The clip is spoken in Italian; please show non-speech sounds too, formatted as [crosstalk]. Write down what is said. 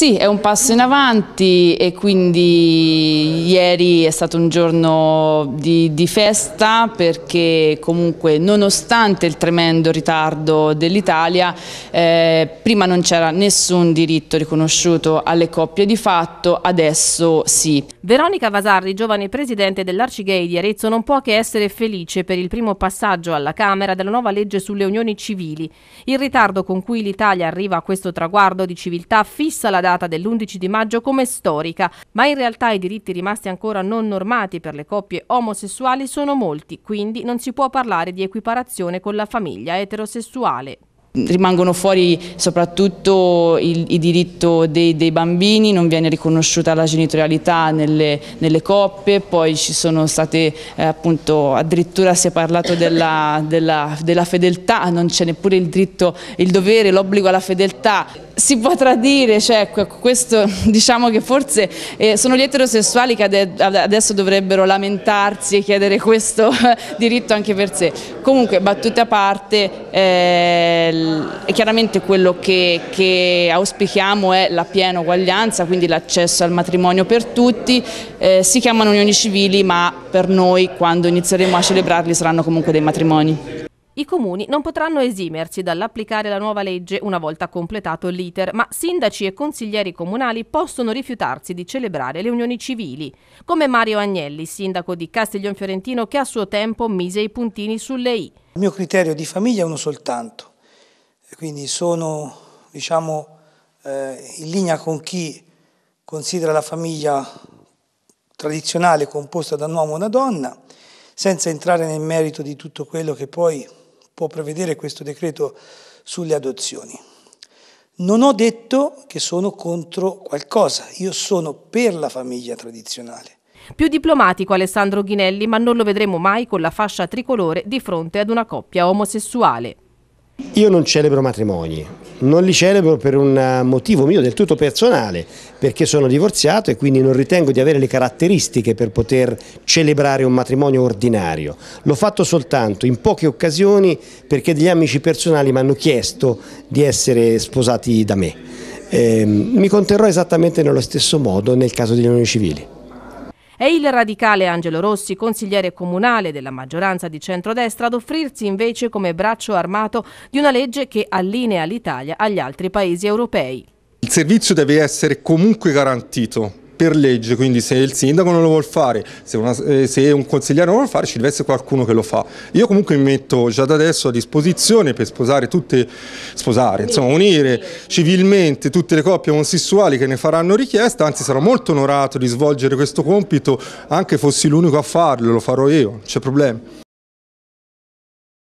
Sì, è un passo in avanti e quindi ieri è stato un giorno di, di festa perché comunque nonostante il tremendo ritardo dell'Italia eh, prima non c'era nessun diritto riconosciuto alle coppie di fatto, adesso sì. Veronica Vasardi, giovane presidente dell'Arcigay di Arezzo, non può che essere felice per il primo passaggio alla Camera della nuova legge sulle unioni civili. Il ritardo con cui l'Italia arriva a questo traguardo di civiltà fissa la data data dell'11 di maggio come storica, ma in realtà i diritti rimasti ancora non normati per le coppie omosessuali sono molti, quindi non si può parlare di equiparazione con la famiglia eterosessuale rimangono fuori soprattutto il, il diritto dei, dei, bambini, non viene riconosciuta la genitorialità nelle, nelle coppie, poi ci sono state eh, appunto addirittura si è parlato della, della, della fedeltà, non c'è neppure il diritto, il dovere, l'obbligo alla fedeltà si potrà dire, cioè, ecco, ecco, questo [laughs] diciamo che forse eh, sono gli eterosessuali che adesso dovrebbero lamentarsi e chiedere questo [laughs] diritto anche per sé. Comunque battute a parte, eh, chiaramente quello che, che, auspichiamo è la piena uguaglianza, quindi l'accesso al matrimonio per tutti, eh, si chiamano unioni civili ma per noi quando inizieremo a celebrarli saranno comunque dei matrimoni. I comuni non potranno esimersi dall'applicare la nuova legge una volta completato l'iter, ma sindaci e consiglieri comunali possono rifiutarsi di celebrare le unioni civili, come Mario Agnelli, sindaco di Castiglion Fiorentino, che a suo tempo mise i puntini sulle I. Il mio criterio di famiglia è uno soltanto, quindi sono diciamo, eh, in linea con chi considera la famiglia tradizionale composta da un uomo e una donna, senza entrare nel merito di tutto quello che poi può prevedere questo decreto sulle adozioni. Non ho detto che sono contro qualcosa, io sono per la famiglia tradizionale. Più diplomatico Alessandro Ghinelli, ma non lo vedremo mai con la fascia tricolore di fronte ad una coppia omosessuale. Io non celebro matrimoni, non li celebro per un eh, motivo mio del tutto personale, perché sono divorziato e quindi non ritengo di avere le caratteristiche per poter celebrare un matrimonio ordinario. L'ho fatto soltanto in poche occasioni perché degli amici personali mi hanno chiesto di essere sposati da me. Eh, mi conterrò esattamente nello stesso modo nel caso degli unioni civili. È il radicale Angelo Rossi, consigliere comunale della maggioranza di centrodestra, ad offrirsi invece come braccio armato di una legge che allinea l'Italia agli altri paesi europei. Il servizio deve essere comunque garantito per legge, quindi se il sindaco non lo vuole fare, se, una, eh, se, un consigliere non lo vuole fare ci deve essere qualcuno che lo fa. Io comunque mi metto già da adesso a disposizione per sposare tutte, sposare, insomma unire civilmente tutte le coppie omosessuali che ne faranno richiesta, anzi sarò molto onorato di svolgere questo compito, anche fossi l'unico a farlo, lo farò io, non c'è problema.